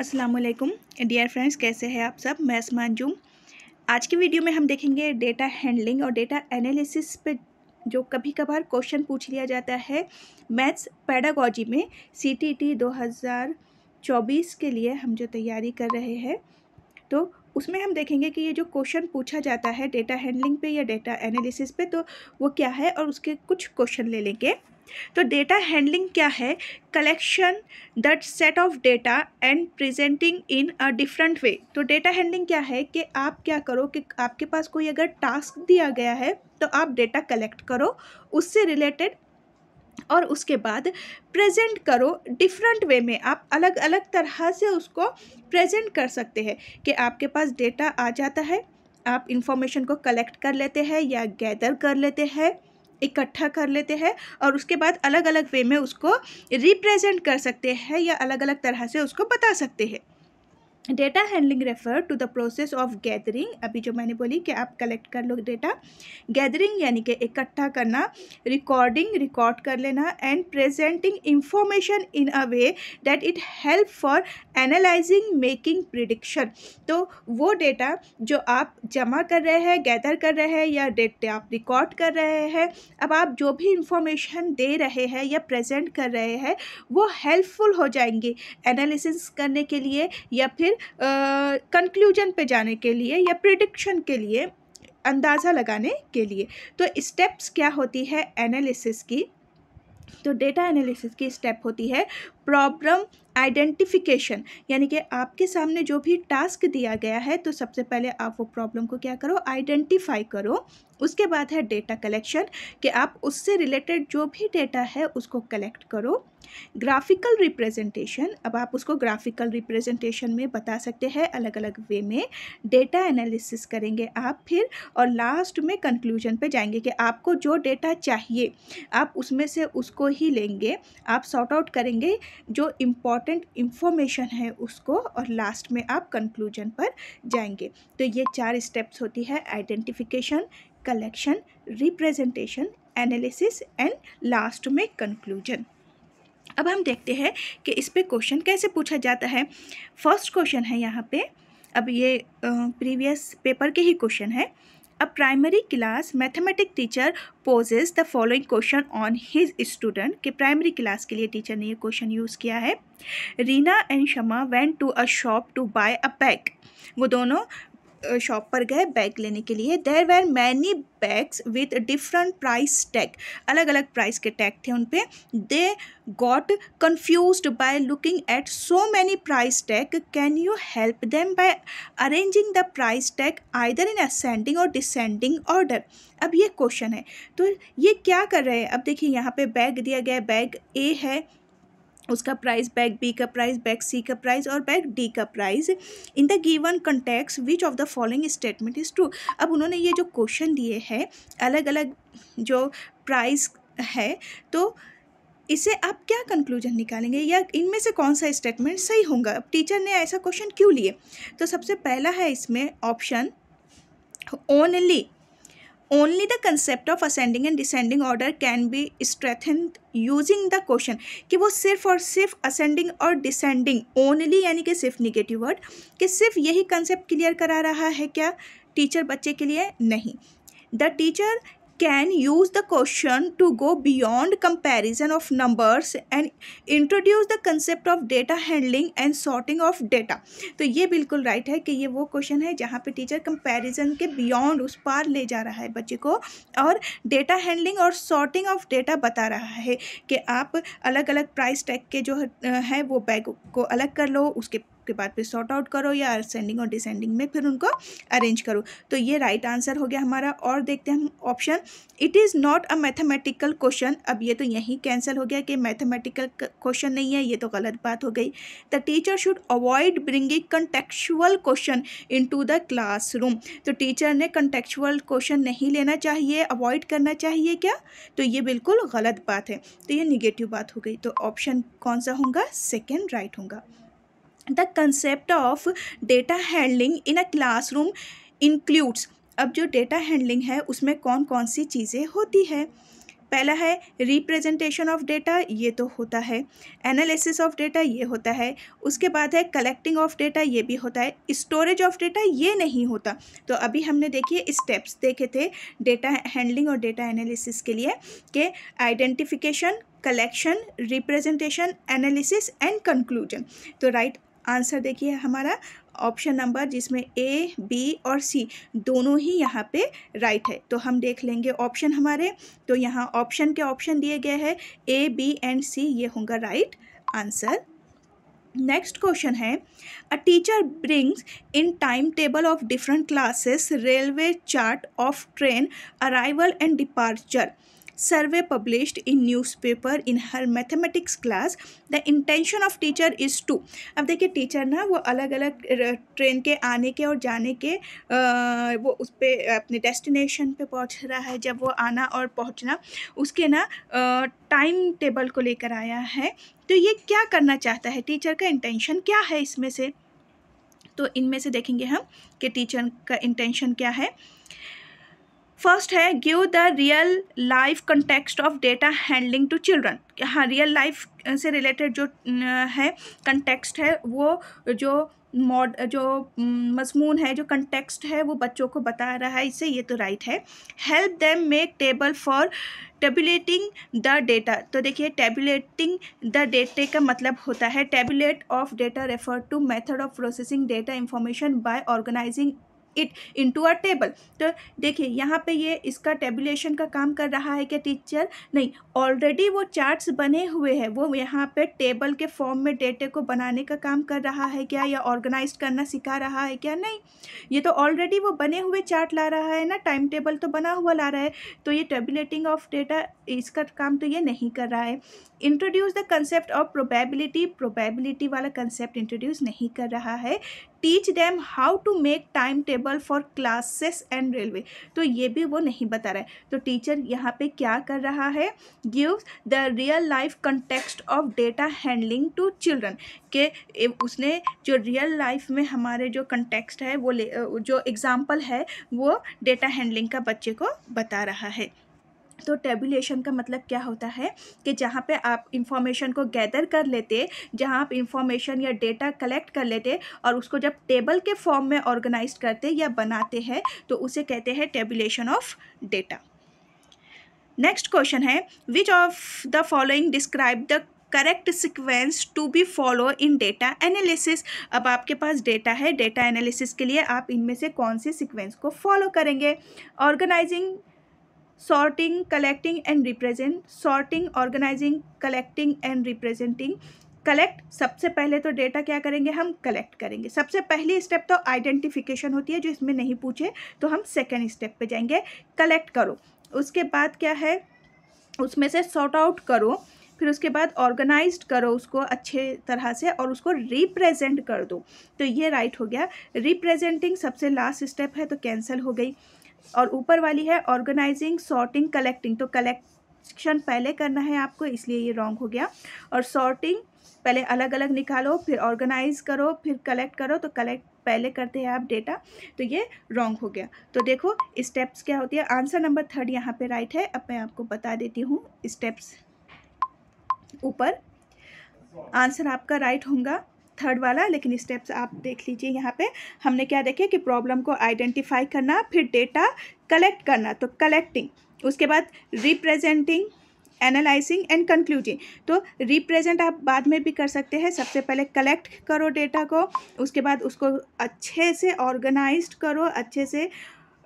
असलकुम dear friends कैसे हैं आप सब मैं असमान जूम आज की वीडियो में हम देखेंगे डेटा हैंडलिंग और डेटा एनालिसिस पे जो कभी कभार क्वेश्चन पूछ लिया जाता है मैथ्स पैडागोजी में सी टी टी दो हज़ार चौबीस के लिए हम जो तैयारी कर रहे हैं तो उसमें हम देखेंगे कि ये जो क्वेश्चन पूछा जाता है डेटा हैंडलिंग पे या डेटा एनालिसिस पे तो वो क्या है और उसके कुछ क्वेश्चन ले लेंगे तो डेटा हैंडलिंग क्या है collection that set of data and presenting in a different way तो डेटा हैंडलिंग क्या है कि आप क्या करो कि आपके पास कोई अगर टास्क दिया गया है तो आप डेटा कलेक्ट करो उससे रिलेटेड और उसके बाद प्रेजेंट करो डिफरेंट वे में आप अलग अलग तरह से उसको प्रेजेंट कर सकते हैं कि आपके पास डेटा आ जाता है आप इंफॉर्मेशन को कलेक्ट कर लेते हैं या गैदर कर लेते हैं इकट्ठा कर लेते हैं और उसके बाद अलग अलग वे में उसको रिप्रेजेंट कर सकते हैं या अलग अलग तरह से उसको बता सकते हैं data handling refer to the process of gathering अभी जो मैंने बोली कि आप कलेक्ट कर लो डेटा गैदरिंग यानी कि इकट्ठा करना रिकॉर्डिंग रिकॉर्ड कर लेना and presenting information in a way that it help for analysing making prediction तो वो डेटा जो आप जमा कर रहे हैं गैदर कर रहे हैं या डेटा आप रिकॉर्ड कर रहे हैं अब आप जो भी इंफॉर्मेशन दे रहे हैं या प्रेजेंट कर रहे हैं वो हेल्पफुल हो जाएंगी एनालिसिस करने के लिए या फिर कंक्लूजन पे जाने के लिए या प्रिडिक्शन के लिए अंदाज़ा लगाने के लिए तो स्टेप्स क्या होती है एनालिसिस की तो डेटा एनालिसिस की स्टेप होती है प्रॉब्लम आइडेंटिफिकेशन यानी कि आपके सामने जो भी टास्क दिया गया है तो सबसे पहले आप वो प्रॉब्लम को क्या करो आइडेंटिफाई करो उसके बाद है डेटा कलेक्शन कि आप उससे रिलेटेड जो भी डेटा है उसको कलेक्ट करो ग्राफिकल रिप्रेजेंटेशन अब आप उसको ग्राफिकल रिप्रेजेंटेशन में बता सकते हैं अलग अलग वे में डेटा एनालिसिस करेंगे आप फिर और लास्ट में कंक्लूजन पे जाएंगे कि आपको जो डेटा चाहिए आप उसमें से उसको ही लेंगे आप सॉर्ट आउट करेंगे जो इम्पॉर्टेंट इन्फॉर्मेशन है उसको और लास्ट में आप कंक्लूजन पर जाएंगे तो ये चार स्टेप्स होती है identification collection representation analysis and last में कंक्लूजन अब हम देखते हैं कि इस पर क्वेश्चन कैसे पूछा जाता है फर्स्ट क्वेश्चन है यहाँ पे अब ये प्रीवियस पेपर के ही क्वेश्चन है A primary class mathematic teacher poses the following question on his student कि primary class के लिए teacher ने ये question use किया है Rina and Shama went to a shop to buy a bag वो दोनों शॉप पर गए बैग लेने के लिए there were many bags with different price tag अलग अलग प्राइस के टैग थे उन पर they got confuse by looking at so many price tag can you help them by arranging the price tag either in ascending or descending order अब ये question है तो ये क्या कर रहे हैं अब देखिए यहाँ पे बैग दिया गया बैग ए है उसका प्राइस बैग बी का प्राइस बैग सी का प्राइस और बैग डी का price in the given context which of the following statement is true अब उन्होंने ये जो क्वेश्चन दिए हैं अलग अलग जो प्राइस है तो इसे आप क्या कंक्लूजन निकालेंगे या इनमें से कौन सा स्टेटमेंट सही होगा अब टीचर ने ऐसा क्वेश्चन क्यों लिए तो सबसे पहला है इसमें option only only the concept of ascending and descending order can be strengthened using the question कि वो सिर्फ और सिर्फ ascending और descending only यानी कि सिर्फ negative word कि सिर्फ यही concept clear करा रहा है क्या teacher बच्चे के लिए नहीं the teacher can use the question to go beyond comparison of numbers and introduce the concept of data handling and sorting of data तो ये बिल्कुल राइट right है कि ये वो क्वेश्चन है जहाँ पे टीचर कंपैरिजन के बियॉन्ड उस पार ले जा रहा है बच्चे को और डेटा हैंडलिंग और सॉर्टिंग ऑफ डेटा बता रहा है कि आप अलग अलग प्राइस टैग के जो है वो बैग को अलग कर लो उसके उसके बाद फिर सॉर्ट आउट करो या असेंडिंग और डिसेंडिंग में फिर उनको अरेंज करो तो ये राइट right आंसर हो गया हमारा और देखते हैं हम option it is not a mathematical question अब ये तो यहीं कैंसिल हो गया कि मैथमेटिकल क्वेश्चन नहीं है ये तो गलत बात हो गई the teacher should avoid bringing contextual question into the room तो टीचर ने कंटेक्चुअल क्वेश्चन नहीं लेना चाहिए अवॉइड करना चाहिए क्या तो ये बिल्कुल गलत बात है तो ये निगेटिव बात हो गई तो ऑप्शन कौन सा होगा सेकेंड राइट होगा the concept of data handling in a classroom includes अब जो डेटा हैंडलिंग है उसमें कौन कौन सी चीज़ें होती है पहला है रिप्रेजेंटेशन ऑफ डेटा ये तो होता है एनालिसिस ऑफ डेटा ये होता है उसके बाद है कलेक्टिंग ऑफ डेटा ये भी होता है स्टोरेज ऑफ डेटा ये नहीं होता तो अभी हमने देखिए स्टेप्स देखे थे डेटा हैंडलिंग और डेटा एनालिसिस के लिए कि identification collection representation analysis and conclusion तो राइट आंसर देखिए हमारा ऑप्शन नंबर जिसमें ए बी और सी दोनों ही यहाँ पे राइट है तो हम देख लेंगे ऑप्शन हमारे तो यहाँ ऑप्शन के ऑप्शन दिए गए हैं ए बी एंड सी ये होगा राइट आंसर नेक्स्ट क्वेश्चन है a teacher brings in time table of different classes railway chart of train arrival and departure survey published in newspaper in her mathematics class the intention of teacher is to अब देखिए teacher ना वो अलग अलग train के आने के और जाने के आ, वो उस पर अपने डेस्टिनेशन पर पहुँच रहा है जब वो आना और पहुँचना उसके ना टाइम टेबल को लेकर आया है तो ये क्या करना चाहता है टीचर का इंटेंशन क्या है इसमें से तो इनमें से देखेंगे हम कि टीचर का इंटेंशन क्या है फर्स्ट है give the real life context of data handling to children हाँ रियल लाइफ से रिलेटेड जो है कंटेक्सट है वो जो मॉड जो मजमून है जो कंटेक्सट है वो बच्चों को बता रहा है इससे ये तो राइट है help them make table for tabulating the data तो देखिए टेबुलेटिंग द डेटे का मतलब होता है tabulate of data refer to method of processing data information by organising it into a table तो देखिए यहाँ पे ये इसका टेबुलेशन का काम कर रहा है क्या टीचर नहीं ऑलरेडी वो चार्ट्स बने हुए हैं वो यहाँ पे टेबल के फॉर्म में डेटे को बनाने का काम कर रहा है क्या या ऑर्गेनाइज करना सिखा रहा है क्या नहीं ये तो ऑलरेडी वो बने हुए चार्ट ला रहा है ना टाइम टेबल तो बना हुआ ला रहा है तो ये टेबुलेटिंग ऑफ डेटा इसका काम तो ये नहीं कर रहा है introduce the concept of probability probability वाला कंसेप्ट इंट्रोड्यूस नहीं कर रहा है teach them how to make time table for classes and railway तो ये भी वो नहीं बता रहा है तो टीचर यहाँ पे क्या कर रहा है give the real life context of data handling to children के उसने जो रियल लाइफ में हमारे जो कंटेक्सट है वो जो एग्ज़ाम्पल है वो डेटा हैंडलिंग का बच्चे को बता रहा है तो टेबुलेशन का मतलब क्या होता है कि जहाँ पे आप इंफॉर्मेशन को गैदर कर लेते जहाँ आप इंफॉर्मेशन या डेटा कलेक्ट कर लेते और उसको जब टेबल के फॉर्म में ऑर्गेनाइज करते या बनाते हैं तो उसे कहते हैं tabulation of data next question है which of the following describe the correct sequence to be follow in data analysis अब आपके पास डेटा है डेटा एनालिसिस के लिए आप इनमें से कौन से सिक्वेंस को फॉलो करेंगे organising sorting collecting and represent sorting organizing collecting and representing collect सबसे पहले तो डेटा क्या करेंगे हम कलेक्ट करेंगे सबसे पहली स्टेप तो आइडेंटिफिकेशन होती है जो इसमें नहीं पूछे तो हम सेकेंड स्टेप पे जाएंगे कलेक्ट करो उसके बाद क्या है उसमें से सॉर्ट आउट करो फिर उसके बाद ऑर्गेनाइज्ड करो उसको अच्छे तरह से और उसको रिप्रेजेंट कर दो तो ये राइट हो गया रिप्रेजेंटिंग सबसे लास्ट स्टेप है तो कैंसिल हो गई और ऊपर वाली है ऑर्गेनाइजिंग सॉर्टिंग कलेक्टिंग तो कलेक्शन पहले करना है आपको इसलिए ये रॉन्ग हो गया और सॉर्टिंग पहले अलग अलग निकालो फिर ऑर्गेनाइज करो फिर कलेक्ट करो तो कलेक्ट पहले करते हैं आप डेटा तो ये रॉन्ग हो गया तो देखो स्टेप्स क्या होती है आंसर नंबर थर्ड यहाँ पे राइट है अब मैं आपको बता देती हूँ स्टेप्स ऊपर आंसर आपका राइट होगा थर्ड वाला लेकिन स्टेप्स आप देख लीजिए यहाँ पे हमने क्या देखे कि प्रॉब्लम को आइडेंटिफाई करना फिर डेटा कलेक्ट करना तो कलेक्टिंग उसके बाद रिप्रेजेंटिंग एनालाइजिंग एंड कंक्लूजिंग तो रिप्रेजेंट आप बाद में भी कर सकते हैं सबसे पहले कलेक्ट करो डेटा को उसके बाद उसको अच्छे से ऑर्गेनाइज करो अच्छे से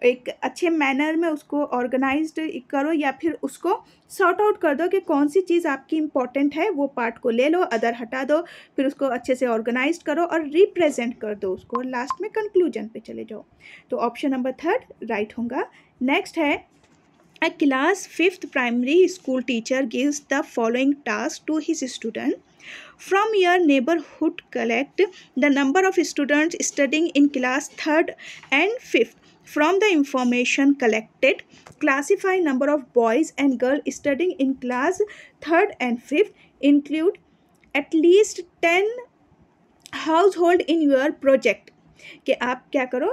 एक अच्छे मैनर में उसको ऑर्गेनाइज करो या फिर उसको सॉर्ट आउट कर दो कि कौन सी चीज़ आपकी इंपॉर्टेंट है वो पार्ट को ले लो अदर हटा दो फिर उसको अच्छे से ऑर्गेनाइज करो और रिप्रेजेंट कर दो उसको लास्ट में कंक्लूजन पे चले जाओ तो ऑप्शन नंबर थर्ड राइट होगा नेक्स्ट है a class fifth primary school teacher gives the following task to his student From your neighborhood collect the number of students studying in class third and fifth From the information collected, classify number of boys and girl studying in class 3rd and 5th include at least 10 household in your project कि आप क्या करो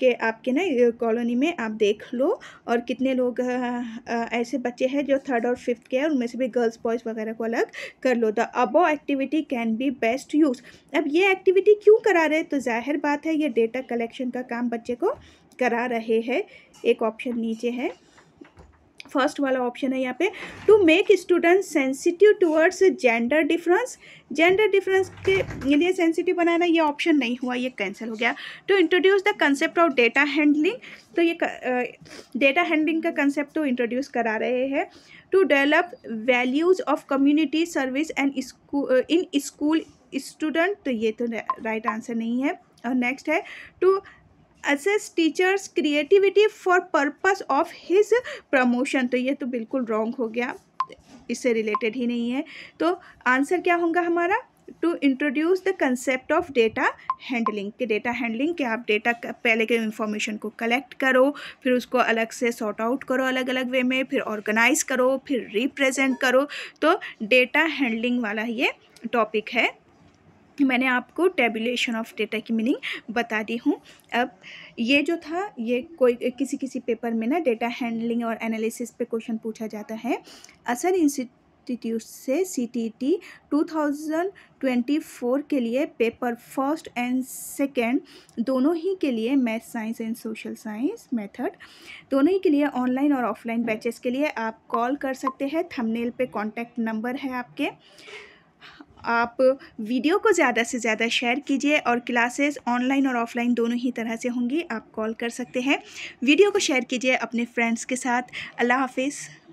कि आपके ना colony में आप देख लो और कितने लोग आ, आ, ऐसे बच्चे हैं जो थर्ड और फिफ्थ के हैं उनमें से भी गर्ल्स बॉयज़ वगैरह को अलग कर लो the above activity can be best use अब ये एक्टिविटी क्यों करा रहे तो जाहिर बात है ये डेटा कलेक्शन का काम बच्चे को करा रहे हैं एक ऑप्शन नीचे है फर्स्ट वाला ऑप्शन है यहाँ पे to make student sensitive towards gender difference gender difference के लिए सेंसिटिव बनाना ये ऑप्शन नहीं हुआ ये कैंसिल हो गया to introduce the concept of data handling तो ये डेटा हैंडलिंग का कंसेप्ट तो इंट्रोड्यूस करा रहे हैं to develop values of community service and in school student तो ये तो राइट आंसर नहीं है और नेक्स्ट है to assess teacher's creativity for purpose of his promotion तो ये तो बिल्कुल रॉन्ग हो गया इससे रिलेटेड ही नहीं है तो आंसर क्या होगा हमारा to introduce the concept of data handling के डेटा हैंडलिंग के आप डेटा पहले के इन्फॉर्मेशन को कलेक्ट करो फिर उसको अलग से सॉर्ट आउट करो अलग अलग वे में फिर ऑर्गेनाइज करो फिर रिप्रेजेंट करो तो डेटा हैंडलिंग वाला ये टॉपिक है मैंने आपको टेबुलेशन ऑफ डेटा की मीनिंग बता दी हूँ अब ये जो था ये कोई किसी किसी पेपर में ना डेटा हैंडलिंग और एनालिसिस पे क्वेश्चन पूछा जाता है असर इंस्टीट्यूट से C T T two thousand twenty four के लिए पेपर फर्स्ट एंड सेकेंड दोनों ही के लिए math science and social science method दोनों ही के लिए ऑनलाइन और ऑफलाइन बैचेस के लिए आप कॉल कर सकते हैं थंबनेल पे कांटेक्ट नंबर है आपके आप वीडियो को ज़्यादा से ज़्यादा शेयर कीजिए और क्लासेस ऑनलाइन और ऑफलाइन दोनों ही तरह से होंगी आप कॉल कर सकते हैं वीडियो को शेयर कीजिए अपने फ्रेंड्स के साथ अल्लाह हाफिज़